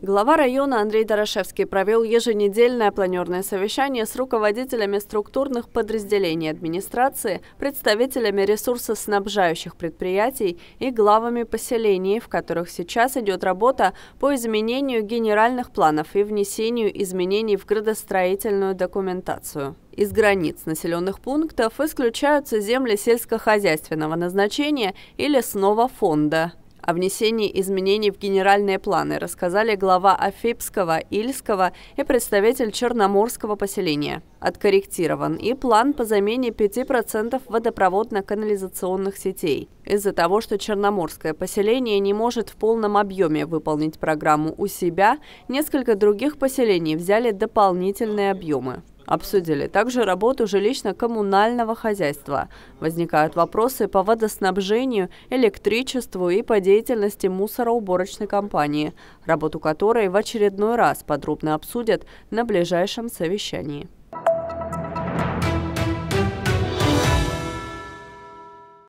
Глава района Андрей Дорошевский провел еженедельное планерное совещание с руководителями структурных подразделений администрации, представителями ресурсоснабжающих предприятий и главами поселений, в которых сейчас идет работа по изменению генеральных планов и внесению изменений в градостроительную документацию. Из границ населенных пунктов исключаются земли сельскохозяйственного назначения или снова фонда о внесении изменений в генеральные планы рассказали глава Афипского, Ильского и представитель Черноморского поселения. Откорректирован и план по замене 5% водопроводно-канализационных сетей. Из-за того, что Черноморское поселение не может в полном объеме выполнить программу у себя, несколько других поселений взяли дополнительные объемы. Обсудили также работу жилищно-коммунального хозяйства. Возникают вопросы по водоснабжению, электричеству и по деятельности мусороуборочной компании, работу которой в очередной раз подробно обсудят на ближайшем совещании.